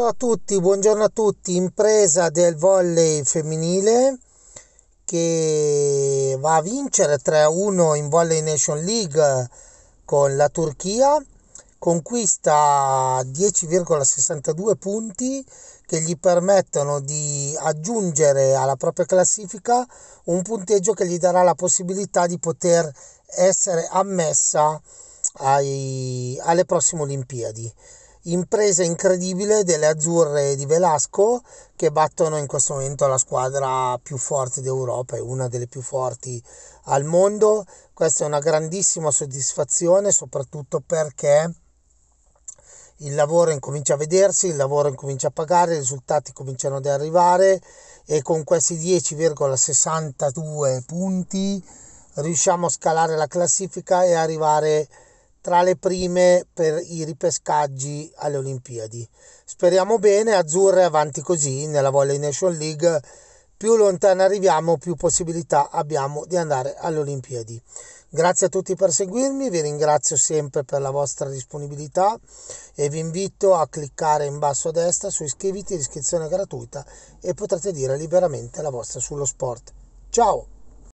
Ciao a tutti, buongiorno a tutti. Impresa del volley femminile che va a vincere 3-1 in Volley Nation League con la Turchia, conquista 10,62 punti che gli permettono di aggiungere alla propria classifica un punteggio che gli darà la possibilità di poter essere ammessa ai, alle prossime Olimpiadi impresa incredibile delle azzurre di Velasco che battono in questo momento la squadra più forte d'Europa e una delle più forti al mondo. Questa è una grandissima soddisfazione soprattutto perché il lavoro incomincia a vedersi, il lavoro incomincia a pagare, i risultati cominciano ad arrivare e con questi 10,62 punti riusciamo a scalare la classifica e arrivare a tra le prime per i ripescaggi alle Olimpiadi. Speriamo bene, azzurre avanti così nella Volley Nation League. Più lontano arriviamo, più possibilità abbiamo di andare alle Olimpiadi. Grazie a tutti per seguirmi, vi ringrazio sempre per la vostra disponibilità e vi invito a cliccare in basso a destra su iscriviti, iscrizione gratuita e potrete dire liberamente la vostra sullo sport. Ciao!